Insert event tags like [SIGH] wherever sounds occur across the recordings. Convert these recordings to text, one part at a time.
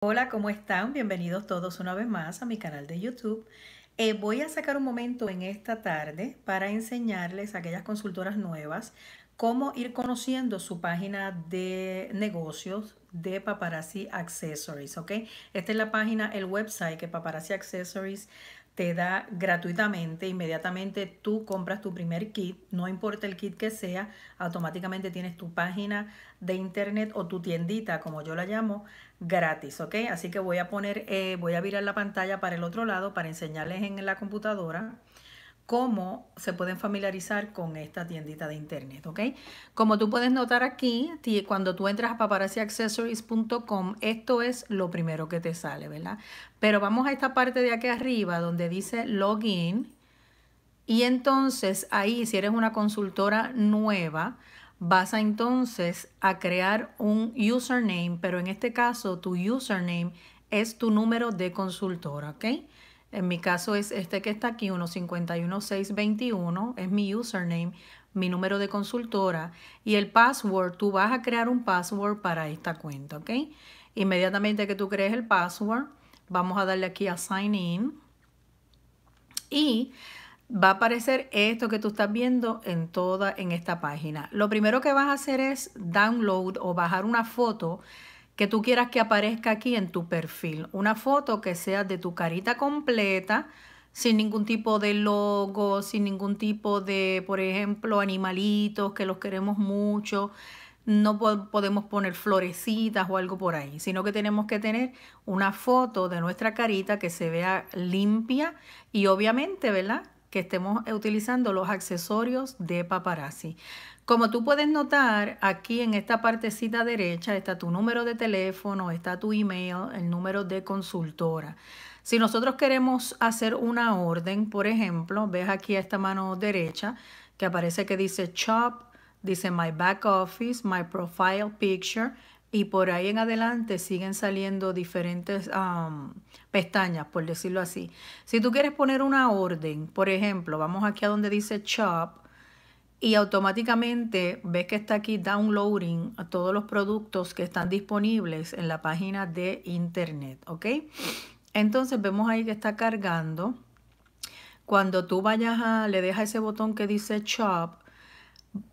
Hola, ¿cómo están? Bienvenidos todos una vez más a mi canal de YouTube. Eh, voy a sacar un momento en esta tarde para enseñarles a aquellas consultoras nuevas cómo ir conociendo su página de negocios de Paparazzi Accessories, ¿ok? Esta es la página, el website que Paparazzi Accessories te da gratuitamente, inmediatamente tú compras tu primer kit, no importa el kit que sea, automáticamente tienes tu página de internet o tu tiendita, como yo la llamo, gratis, ¿ok? Así que voy a poner, eh, voy a virar la pantalla para el otro lado para enseñarles en la computadora cómo se pueden familiarizar con esta tiendita de internet, ¿ok? Como tú puedes notar aquí, cuando tú entras a paparazziaccessories.com, esto es lo primero que te sale, ¿verdad? Pero vamos a esta parte de aquí arriba donde dice login y entonces ahí, si eres una consultora nueva, vas a entonces a crear un username, pero en este caso tu username es tu número de consultora, ¿ok? En mi caso es este que está aquí, 151621, es mi username, mi número de consultora y el password. Tú vas a crear un password para esta cuenta, ¿ok? Inmediatamente que tú crees el password, vamos a darle aquí a Sign In y va a aparecer esto que tú estás viendo en toda en esta página. Lo primero que vas a hacer es download o bajar una foto que tú quieras que aparezca aquí en tu perfil. Una foto que sea de tu carita completa, sin ningún tipo de logo, sin ningún tipo de, por ejemplo, animalitos que los queremos mucho. No podemos poner florecitas o algo por ahí, sino que tenemos que tener una foto de nuestra carita que se vea limpia y obviamente, ¿verdad? Que estemos utilizando los accesorios de paparazzi. Como tú puedes notar, aquí en esta partecita derecha está tu número de teléfono, está tu email, el número de consultora. Si nosotros queremos hacer una orden, por ejemplo, ves aquí a esta mano derecha que aparece que dice shop, dice my back office, my profile picture y por ahí en adelante siguen saliendo diferentes pestañas, por decirlo así. Si tú quieres poner una orden, por ejemplo, vamos aquí a donde dice shop y automáticamente ves que está aquí downloading a todos los productos que están disponibles en la página de internet, ¿ok? Entonces vemos ahí que está cargando. Cuando tú vayas a, le dejas ese botón que dice shop,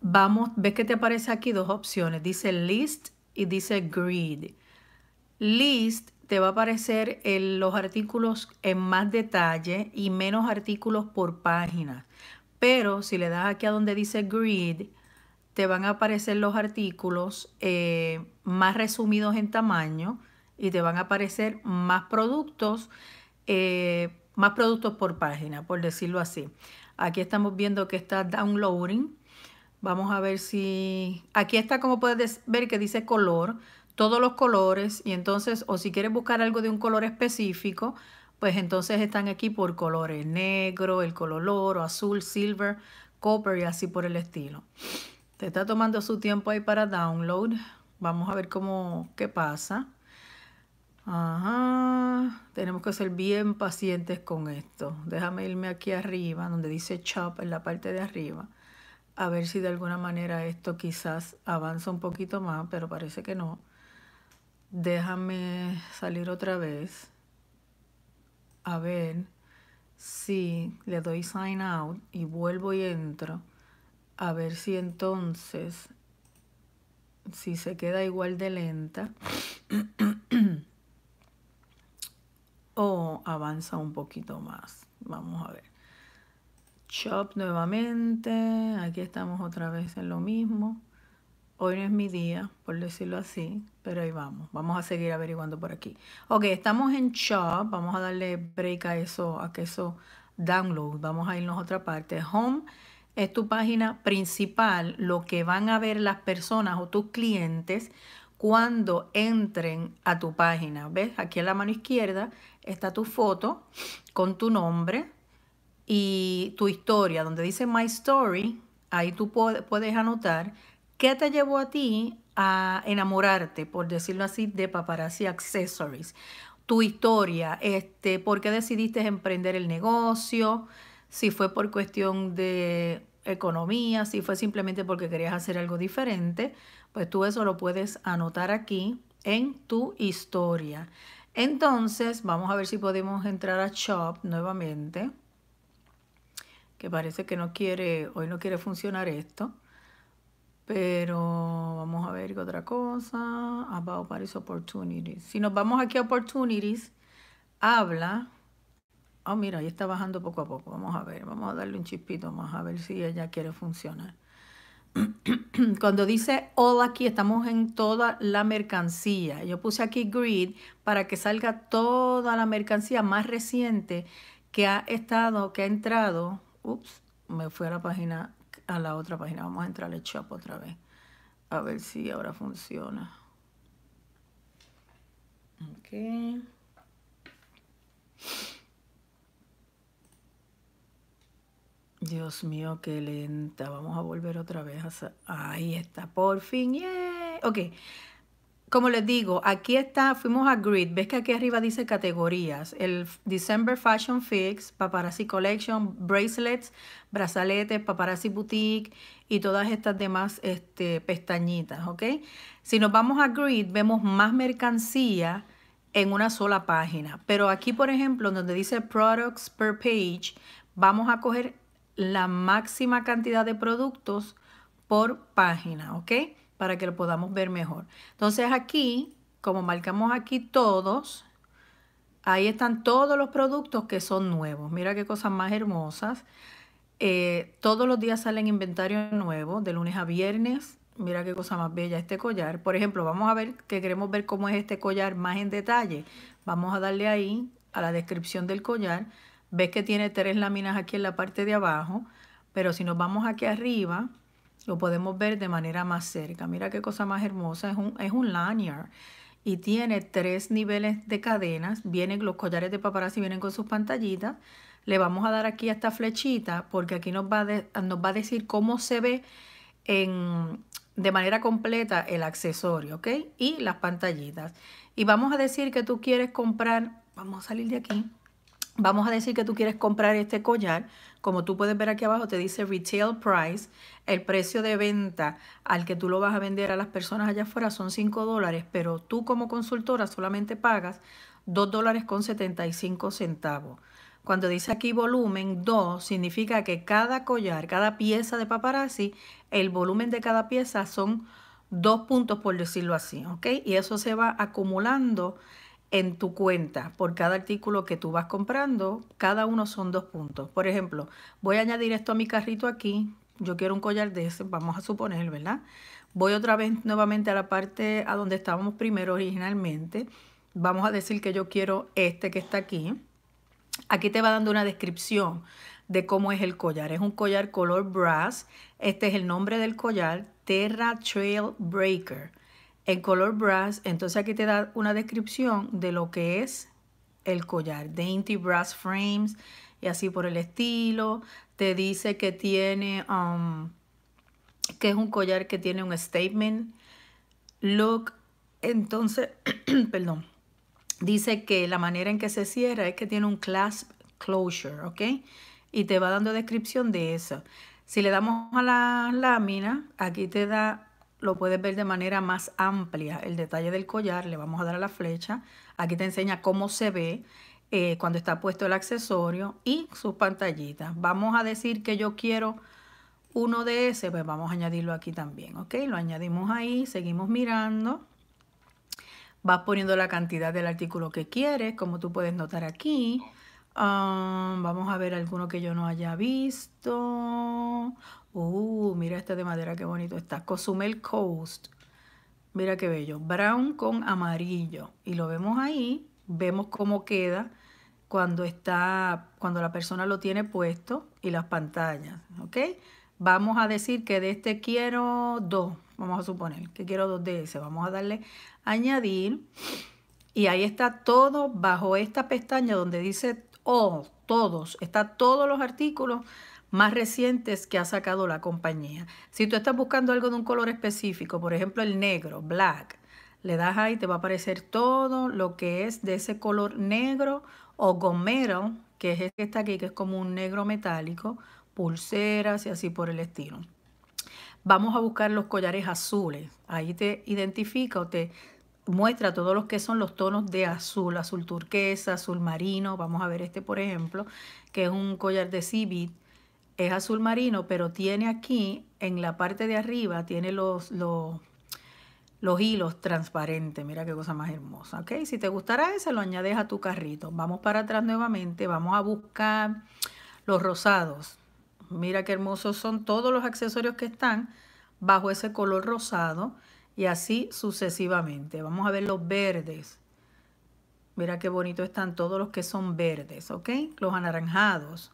vamos, ves que te aparece aquí dos opciones, dice list y dice grid. List te va a aparecer en los artículos en más detalle y menos artículos por página. Pero si le das aquí a donde dice grid, te van a aparecer los artículos eh, más resumidos en tamaño y te van a aparecer más productos, eh, más productos por página, por decirlo así. Aquí estamos viendo que está downloading. Vamos a ver si... Aquí está como puedes ver que dice color, todos los colores y entonces o si quieres buscar algo de un color específico, pues entonces están aquí por colores, negro, el color oro, azul, silver, copper y así por el estilo. Te está tomando su tiempo ahí para download. Vamos a ver cómo, qué pasa. Ajá, tenemos que ser bien pacientes con esto. Déjame irme aquí arriba, donde dice chop, en la parte de arriba. A ver si de alguna manera esto quizás avanza un poquito más, pero parece que no. Déjame salir otra vez a ver si le doy sign out y vuelvo y entro, a ver si entonces, si se queda igual de lenta [CLEARS THROAT] o avanza un poquito más. Vamos a ver. Chop nuevamente, aquí estamos otra vez en lo mismo. Hoy no es mi día, por decirlo así, pero ahí vamos. Vamos a seguir averiguando por aquí. Ok, estamos en shop. Vamos a darle break a eso, a que eso download. Vamos a irnos a otra parte. Home es tu página principal, lo que van a ver las personas o tus clientes cuando entren a tu página. ¿Ves? Aquí en la mano izquierda está tu foto con tu nombre y tu historia. Donde dice My Story, ahí tú puedes anotar ¿Qué te llevó a ti a enamorarte, por decirlo así, de Paparazzi Accessories? Tu historia, este, ¿por qué decidiste emprender el negocio? Si fue por cuestión de economía, si fue simplemente porque querías hacer algo diferente, pues tú eso lo puedes anotar aquí en tu historia. Entonces, vamos a ver si podemos entrar a Shop nuevamente, que parece que no quiere, hoy no quiere funcionar esto. Pero vamos a ver otra cosa. About Paris opportunities. Si nos vamos aquí a opportunities, habla. Oh, mira, ahí está bajando poco a poco. Vamos a ver, vamos a darle un chispito más a ver si ella quiere funcionar. [CLEARS THROAT] Cuando dice all aquí, estamos en toda la mercancía. Yo puse aquí grid para que salga toda la mercancía más reciente que ha estado, que ha entrado. Ups, me fui a la página a la otra página. Vamos a entrar al shop otra vez. A ver si ahora funciona. Ok. Dios mío, qué lenta. Vamos a volver otra vez Ahí está, por fin. Yeah. Ok. Como les digo, aquí está, fuimos a Grid. Ves que aquí arriba dice categorías. El December Fashion Fix, Paparazzi Collection, Bracelets, brazaletes, Paparazzi Boutique y todas estas demás este, pestañitas, ¿ok? Si nos vamos a Grid, vemos más mercancía en una sola página. Pero aquí, por ejemplo, donde dice Products per Page, vamos a coger la máxima cantidad de productos por página, ¿ok? para que lo podamos ver mejor. Entonces aquí, como marcamos aquí todos, ahí están todos los productos que son nuevos. Mira qué cosas más hermosas. Eh, todos los días salen inventarios nuevos, de lunes a viernes. Mira qué cosa más bella este collar. Por ejemplo, vamos a ver que queremos ver cómo es este collar más en detalle. Vamos a darle ahí a la descripción del collar. Ves que tiene tres láminas aquí en la parte de abajo, pero si nos vamos aquí arriba, lo podemos ver de manera más cerca. Mira qué cosa más hermosa. Es un, es un lanyard y tiene tres niveles de cadenas. Vienen los collares de paparazzi, vienen con sus pantallitas. Le vamos a dar aquí esta flechita porque aquí nos va a, nos va a decir cómo se ve en, de manera completa el accesorio, ¿ok? Y las pantallitas. Y vamos a decir que tú quieres comprar, vamos a salir de aquí, Vamos a decir que tú quieres comprar este collar. Como tú puedes ver aquí abajo, te dice retail price. El precio de venta al que tú lo vas a vender a las personas allá afuera son 5 dólares, pero tú como consultora solamente pagas 2 dólares con 75 centavos. Cuando dice aquí volumen 2, significa que cada collar, cada pieza de paparazzi, el volumen de cada pieza son dos puntos, por decirlo así, ¿ok? Y eso se va acumulando en tu cuenta por cada artículo que tú vas comprando, cada uno son dos puntos. Por ejemplo, voy a añadir esto a mi carrito aquí, yo quiero un collar de ese, vamos a suponer, ¿verdad? Voy otra vez nuevamente a la parte a donde estábamos primero originalmente. Vamos a decir que yo quiero este que está aquí. Aquí te va dando una descripción de cómo es el collar. Es un collar color brass. Este es el nombre del collar, Terra Trail Breaker en color brass, entonces aquí te da una descripción de lo que es el collar. Dainty brass frames y así por el estilo. Te dice que tiene, um, que es un collar que tiene un statement look. Entonces, [CLEARS THROAT] perdón, dice que la manera en que se cierra es que tiene un clasp closure, ¿ok? Y te va dando descripción de eso. Si le damos a la lámina, aquí te da lo puedes ver de manera más amplia. El detalle del collar, le vamos a dar a la flecha. Aquí te enseña cómo se ve eh, cuando está puesto el accesorio y sus pantallitas. Vamos a decir que yo quiero uno de ese, pues vamos a añadirlo aquí también, ¿ok? Lo añadimos ahí, seguimos mirando. Vas poniendo la cantidad del artículo que quieres, como tú puedes notar aquí. Ah, vamos a ver alguno que yo no haya visto. Uh, mira este de madera, qué bonito está. Cozumel Coast. Mira qué bello. Brown con amarillo. Y lo vemos ahí, vemos cómo queda cuando está, cuando la persona lo tiene puesto y las pantallas, ¿ok? Vamos a decir que de este quiero dos, vamos a suponer que quiero dos de ese. Vamos a darle añadir y ahí está todo bajo esta pestaña donde dice all, todos, está todos los artículos más recientes que ha sacado la compañía. Si tú estás buscando algo de un color específico, por ejemplo el negro, black, le das ahí, te va a aparecer todo lo que es de ese color negro o gomero, que es este que está aquí, que es como un negro metálico, pulseras y así por el estilo. Vamos a buscar los collares azules. Ahí te identifica o te muestra todos los que son los tonos de azul, azul turquesa, azul marino. Vamos a ver este, por ejemplo, que es un collar de Cibit es azul marino, pero tiene aquí, en la parte de arriba, tiene los, los, hilos transparentes. Mira qué cosa más hermosa. ¿ok? Si te gustará ese, lo añades a tu carrito. Vamos para atrás nuevamente. Vamos a buscar los rosados. Mira qué hermosos son todos los accesorios que están bajo ese color rosado y así sucesivamente. Vamos a ver los verdes. Mira qué bonito están todos los que son verdes, ¿ok? Los anaranjados.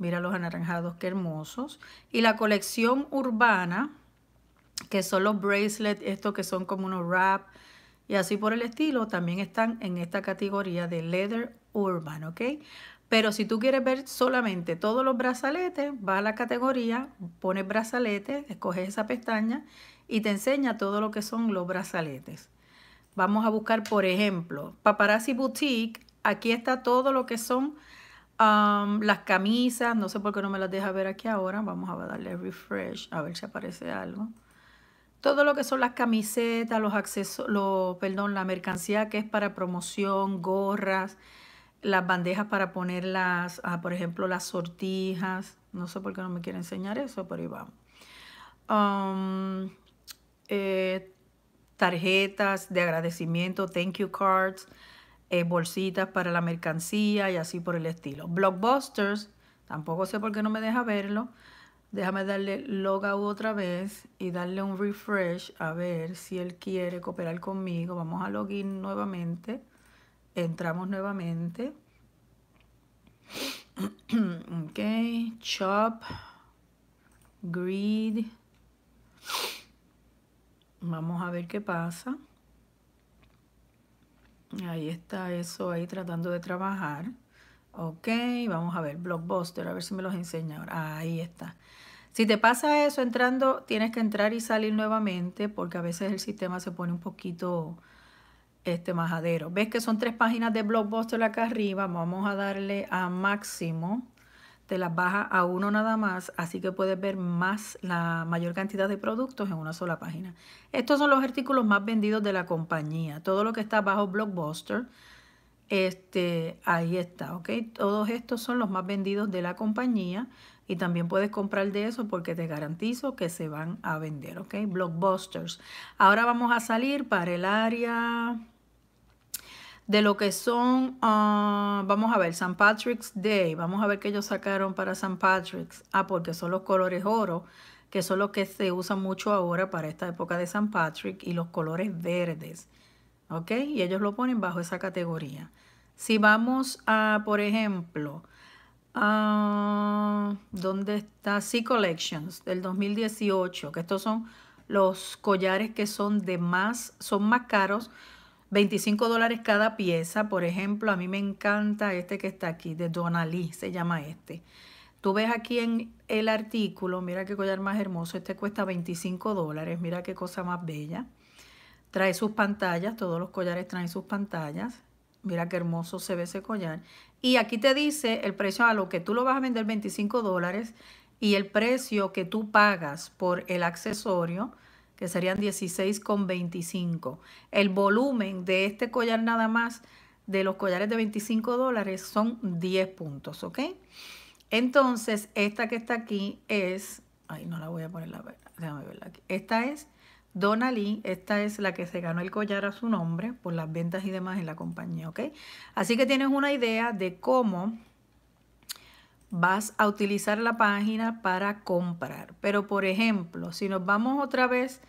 Mira los anaranjados, qué hermosos. Y la colección urbana, que son los bracelets, estos que son como unos wrap y así por el estilo, también están en esta categoría de leather urban, ¿ok? Pero si tú quieres ver solamente todos los brazaletes, va a la categoría, pones brazaletes, escoges esa pestaña y te enseña todo lo que son los brazaletes. Vamos a buscar, por ejemplo, Paparazzi Boutique. Aquí está todo lo que son Um, las camisas, no sé por qué no me las deja ver aquí ahora. Vamos a darle refresh a ver si aparece algo. Todo lo que son las camisetas, los accesos, perdón, la mercancía que es para promoción, gorras, las bandejas para ponerlas, ah, por ejemplo, las sortijas. No sé por qué no me quiere enseñar eso, pero ahí vamos. Um, eh, tarjetas de agradecimiento, thank you cards. Eh, bolsitas para la mercancía y así por el estilo. Blockbusters, tampoco sé por qué no me deja verlo. Déjame darle logout otra vez y darle un refresh a ver si él quiere cooperar conmigo. Vamos a login nuevamente. Entramos nuevamente. [CLEARS THROAT] ok, chop, greed. Vamos a ver qué pasa. Ahí está eso ahí tratando de trabajar. Ok, vamos a ver, Blockbuster, a ver si me los enseña ahora. Ahí está. Si te pasa eso entrando, tienes que entrar y salir nuevamente porque a veces el sistema se pone un poquito este majadero. Ves que son tres páginas de Blockbuster acá arriba. Vamos a darle a máximo te las baja a uno nada más, así que puedes ver más la mayor cantidad de productos en una sola página. Estos son los artículos más vendidos de la compañía. Todo lo que está bajo Blockbuster, este, ahí está, ¿ok? Todos estos son los más vendidos de la compañía y también puedes comprar de eso porque te garantizo que se van a vender, ¿ok? Blockbusters. Ahora vamos a salir para el área de lo que son, ah, vamos a ver, San Patrick's Day. Vamos a ver qué ellos sacaron para San Patrick's. Ah, porque son los colores oro, que son los que se usan mucho ahora para esta época de San Patrick, y los colores verdes. ¿Ok? Y ellos lo ponen bajo esa categoría. Si vamos a, por ejemplo, ah, ¿dónde está? Sea Collections del 2018, que estos son los collares que son de más, son más caros, 25 dólares cada pieza. Por ejemplo, a mí me encanta este que está aquí, de Donalí, se llama este. Tú ves aquí en el artículo, mira qué collar más hermoso, este cuesta 25 dólares, mira qué cosa más bella. Trae sus pantallas, todos los collares traen sus pantallas. Mira qué hermoso se ve ese collar. Y aquí te dice el precio a lo que tú lo vas a vender 25 dólares y el precio que tú pagas por el accesorio que serían 16,25. El volumen de este collar nada más, de los collares de 25 dólares, son 10 puntos, ¿ok? Entonces, esta que está aquí es, ay, no la voy a poner la déjame verla aquí. Esta es Donalí. esta es la que se ganó el collar a su nombre por las ventas y demás en la compañía, ¿ok? Así que tienes una idea de cómo vas a utilizar la página para comprar. Pero por ejemplo, si nos vamos otra vez,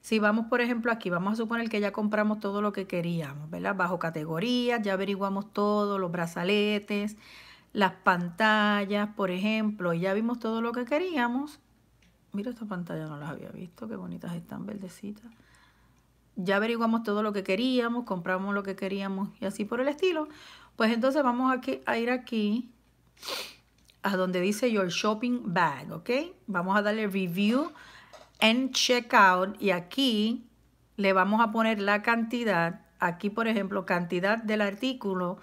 si vamos por ejemplo aquí, vamos a suponer que ya compramos todo lo que queríamos, ¿verdad? Bajo categorías, ya averiguamos todo, los brazaletes, las pantallas, por ejemplo, ya vimos todo lo que queríamos. Mira, esta pantalla no las había visto, qué bonitas están, verdecitas. Ya averiguamos todo lo que queríamos, compramos lo que queríamos y así por el estilo. Pues entonces vamos aquí, a ir aquí a donde dice Your Shopping Bag, ¿ok? Vamos a darle Review and Checkout y aquí le vamos a poner la cantidad, aquí por ejemplo, cantidad del artículo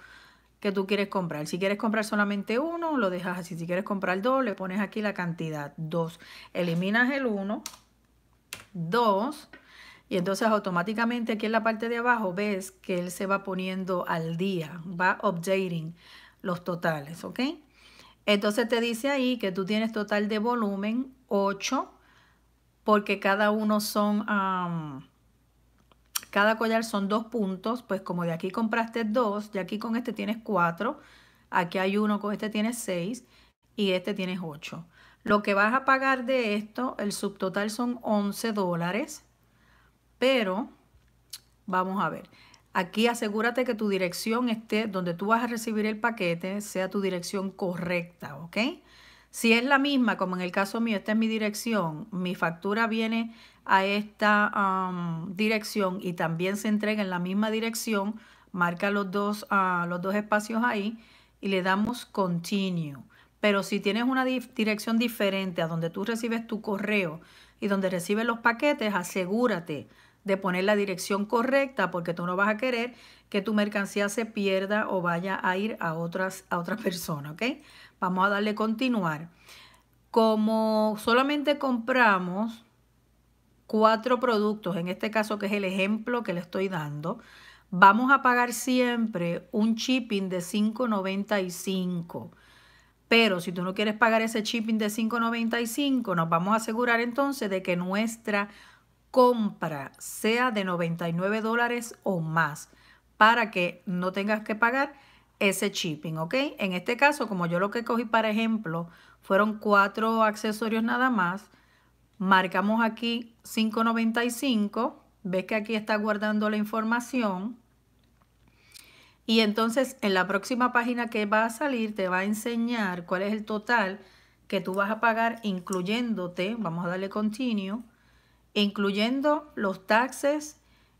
que tú quieres comprar. Si quieres comprar solamente uno, lo dejas así. Si quieres comprar dos, le pones aquí la cantidad, dos. Eliminas el uno, dos, y entonces automáticamente aquí en la parte de abajo ves que él se va poniendo al día, va updating los totales, ¿ok? Entonces te dice ahí que tú tienes total de volumen 8 porque cada uno son, cada collar son dos puntos, pues como de aquí compraste dos, de aquí con este tienes cuatro, aquí hay uno, con este tienes seis y este tienes ocho. Lo que vas a pagar de esto, el subtotal son 11 dólares, pero vamos a ver. Aquí asegúrate que tu dirección esté donde tú vas a recibir el paquete, sea tu dirección correcta, ¿ok? Si es la misma, como en el caso mío, esta es mi dirección, mi factura viene a esta dirección y también se entrega en la misma dirección, marca los dos, ah, los dos espacios ahí y le damos continue. Pero si tienes una dirección diferente a donde tú recibes tu correo y donde recibes los paquetes, asegúrate de poner la dirección correcta porque tú no vas a querer que tu mercancía se pierda o vaya a ir a otras, a otras [LAUGHS] personas, ¿ok? Vamos a darle continuar. Como solamente compramos cuatro productos, en este caso que es el ejemplo que le estoy dando, vamos a pagar siempre un shipping de 5.95. Pero si tú no quieres pagar ese shipping de 5.95, nos vamos a asegurar entonces de que nuestra compra sea de 99 dólares o más para que no tengas que pagar ese shipping, ¿ok? En este caso, como yo lo que cogí para ejemplo fueron cuatro accesorios nada más, marcamos aquí 5.95, ves que aquí está guardando la información y entonces en la próxima página que va a salir te va a enseñar cuál es el total que tú vas a pagar incluyéndote, vamos a darle continue, incluyendo los taxes,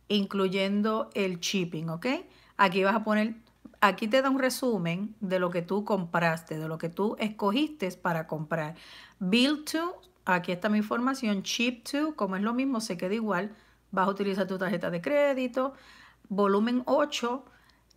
incluyendo el shipping, ¿ok? Aquí vas a poner, aquí te da un resumen de lo que tú compraste, de lo que tú escogiste para comprar. Bill to, aquí está mi información, chip to, como es lo mismo, se queda igual, vas a utilizar tu tarjeta de crédito, volumen 8,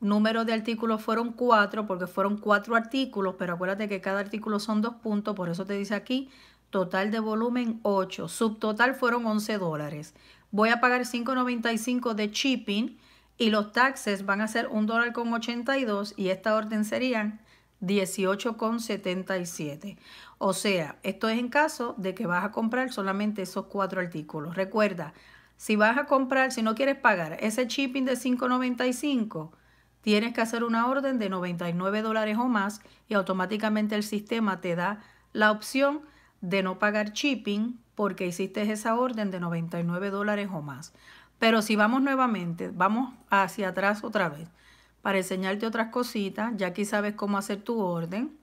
número de artículos fueron 4 porque fueron 4 artículos, pero acuérdate que cada artículo son 2 puntos, por eso te dice aquí total de volumen 8, subtotal fueron 11 dólares. Voy a pagar 5.95 de shipping y los taxes van a ser 1 dólar con 82 y esta orden serían 18,77. O sea, esto es en caso de que vas a comprar solamente esos cuatro artículos. Recuerda, si vas a comprar, si no quieres pagar ese shipping de 5.95, tienes que hacer una orden de 99 dólares o más y automáticamente el sistema te da la opción de no pagar shipping porque hiciste esa orden de 99 dólares o más. Pero si vamos nuevamente, vamos hacia atrás otra vez para enseñarte otras cositas. Ya aquí sabes cómo hacer tu orden.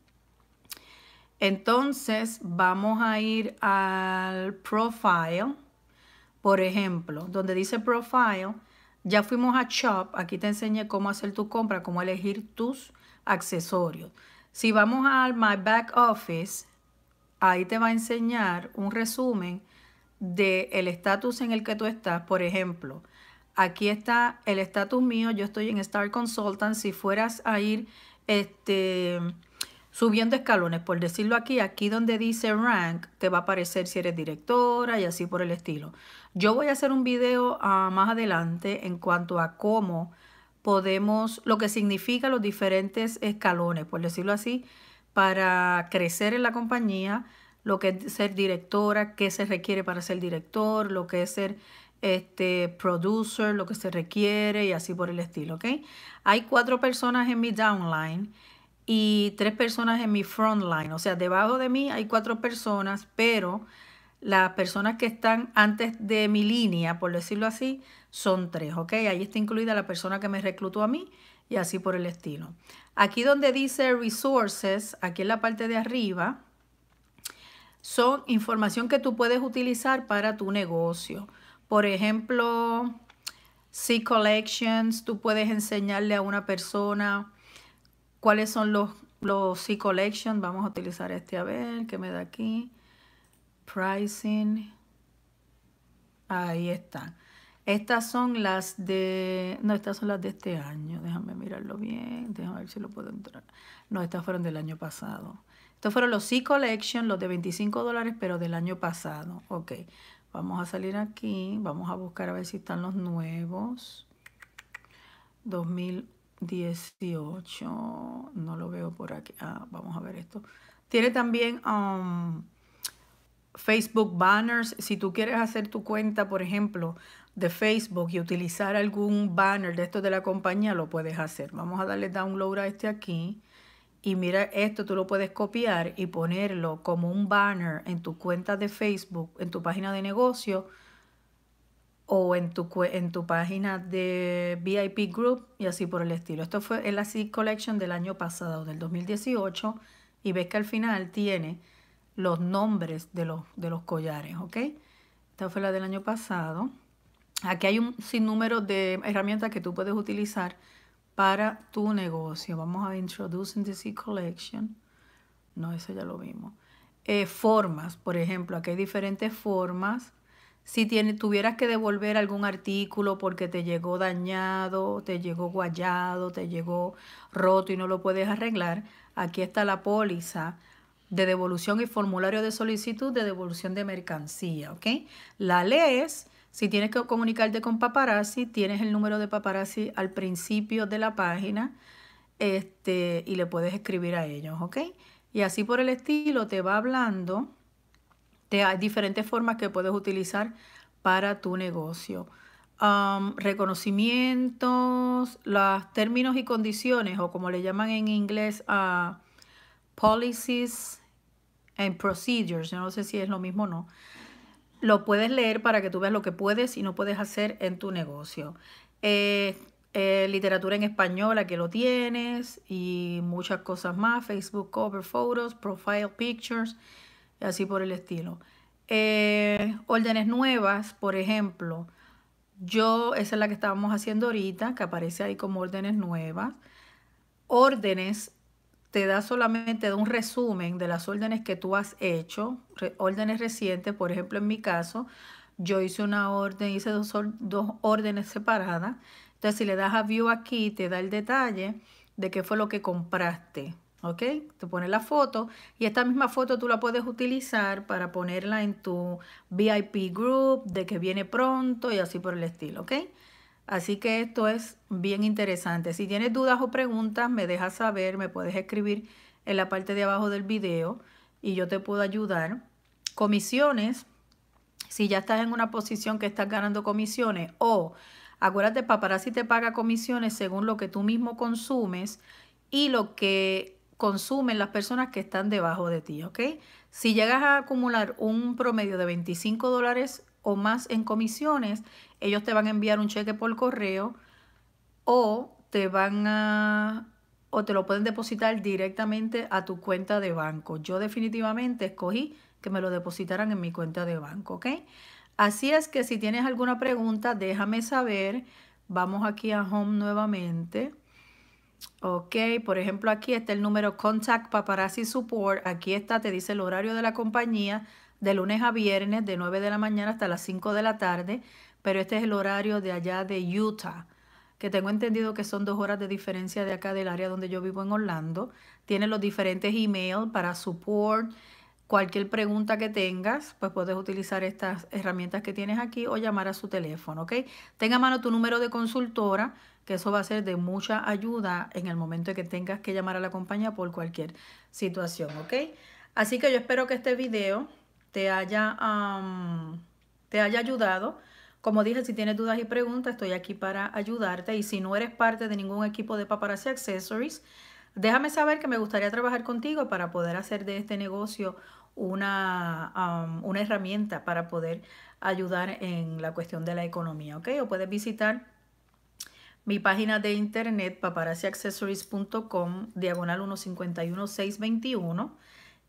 Entonces vamos a ir al profile. Por ejemplo, donde dice profile, ya fuimos a shop. Aquí te enseñé cómo hacer tu compra, cómo elegir tus accesorios. Si vamos al My Back Office, ahí te va a enseñar un resumen del el estatus en el que tú estás. Por ejemplo, aquí está el estatus mío, yo estoy en Star Consultant. Si fueras a ir este, subiendo escalones, por decirlo aquí, aquí donde dice rank, te va a aparecer si eres directora y así por el estilo. Yo voy a hacer un video ah, más adelante en cuanto a cómo podemos, lo que significa los diferentes escalones, por decirlo así, para crecer en la compañía, lo que es ser directora, qué se requiere para ser director, lo que es ser este producer, lo que se requiere y así por el estilo, ¿ok? Hay cuatro personas en mi downline y tres personas en mi frontline, o sea, debajo de mí hay cuatro personas, pero las personas que están antes de mi línea, por decirlo así, son tres, ¿ok? Ahí está incluida la persona que me reclutó a mí y así por el estilo. Aquí donde dice resources, aquí en la parte de arriba, son información que tú puedes utilizar para tu negocio. Por ejemplo, c collections, tú puedes enseñarle a una persona cuáles son los, los C collections. Vamos a utilizar este a ver, que me da aquí. Pricing. Ahí está. Estas son las de... No, estas son las de este año. Déjame mirarlo bien. Déjame ver si lo puedo entrar. No, estas fueron del año pasado. Estos fueron los C Collection, los de 25 dólares, pero del año pasado. Ok. Vamos a salir aquí. Vamos a buscar a ver si están los nuevos. 2018. No lo veo por aquí. Ah, vamos a ver esto. Tiene también... Um, Facebook banners, si tú quieres hacer tu cuenta, por ejemplo, de Facebook y utilizar algún banner de esto de la compañía, lo puedes hacer. Vamos a darle download a este aquí. Y mira, esto tú lo puedes copiar y ponerlo como un banner en tu cuenta de Facebook, en tu página de negocio o en tu, en tu página de VIP Group y así por el estilo. Esto fue en la Seed Collection del año pasado, del 2018. Y ves que al final tiene los nombres de los, collares, ¿ok? Esta fue la del año pasado. Aquí hay un sinnúmero de herramientas que tú puedes utilizar para tu negocio. Vamos a Introducing the Collection. No, eso ya lo vimos. Eh, formas, por ejemplo, aquí hay diferentes formas. Si tuvieras que devolver algún artículo porque te llegó dañado, te llegó guayado, te llegó roto y no lo puedes arreglar, aquí está la póliza de devolución y formulario de solicitud de devolución de mercancía, ¿ok? La lees, si tienes que comunicarte con paparazzi, tienes el número de paparazzi al principio de la página este, y le puedes escribir a ellos, ¿ok? Y así por el estilo te va hablando hay diferentes formas que puedes utilizar para tu negocio. reconocimientos, los términos y condiciones, o como le llaman en inglés a... Ah, policies and procedures, yo no sé si es lo mismo o no, lo puedes leer para que tú veas lo que puedes y no puedes hacer en tu negocio. Eh, eh, literatura en español, que lo tienes, y muchas cosas más, Facebook cover photos, profile pictures, y así por el estilo. Eh, órdenes nuevas, por ejemplo, yo, esa es la que estábamos haciendo ahorita, que aparece ahí como órdenes nuevas. Órdenes te da solamente un resumen de las órdenes que tú has hecho, órdenes recientes, por ejemplo, en mi caso, yo hice una orden, hice dos, dos órdenes separadas. Entonces, si le das a View aquí, te da el detalle de qué fue lo que compraste. ¿Ok? Te pone la foto y esta misma foto tú la puedes utilizar para ponerla en tu VIP group de que viene pronto y así por el estilo. ¿Ok? Así que esto es bien interesante. Si tienes dudas o preguntas, me dejas saber, me puedes escribir en la parte de abajo del video y yo te puedo ayudar. Comisiones, si ya estás en una posición que estás ganando comisiones o acuérdate, paparazzi te paga comisiones según lo que tú mismo consumes y lo que consumen las personas que están debajo de ti, ¿ok? Si llegas a acumular un promedio de 25 dólares o más en comisiones, ellos te van a enviar un cheque por correo o te van a o te lo pueden depositar directamente a tu cuenta de banco. Yo definitivamente escogí que me lo depositaran en mi cuenta de banco, ¿ok? Así es que si tienes alguna pregunta, déjame saber. Vamos aquí a Home nuevamente. Ok, por ejemplo, aquí está el número Contact Paparazzi Support. Aquí está, te dice el horario de la compañía, de lunes a viernes de 9 de la mañana hasta las 5 de la tarde, pero este es el horario de allá de Utah, que tengo entendido que son dos horas de diferencia de acá del área donde yo vivo en Orlando. Tiene los diferentes emails para support, cualquier pregunta que tengas, pues puedes utilizar estas herramientas que tienes aquí o llamar a su teléfono, ¿ok? Tenga a mano tu número de consultora, que eso va a ser de mucha ayuda en el momento de que tengas que llamar a la compañía por cualquier situación, ¿ok? Así que yo espero que este video te haya, te haya ayudado. Como dije, si tienes dudas y preguntas, estoy aquí para ayudarte. Y si no eres parte de ningún equipo de Paparazzi Accessories, déjame saber que me gustaría trabajar contigo para poder hacer de este negocio una, una herramienta para poder ayudar en la cuestión de la economía, okay O puedes visitar mi página de internet paparazziaccessories.com diagonal 151621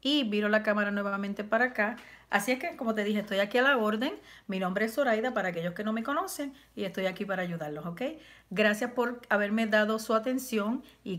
y viro la cámara nuevamente para acá. Así es que, como te dije, estoy aquí a la orden. Mi nombre es Zoraida para aquellos que no me conocen y estoy aquí para ayudarlos, ¿ok? Gracias por haberme dado su atención y que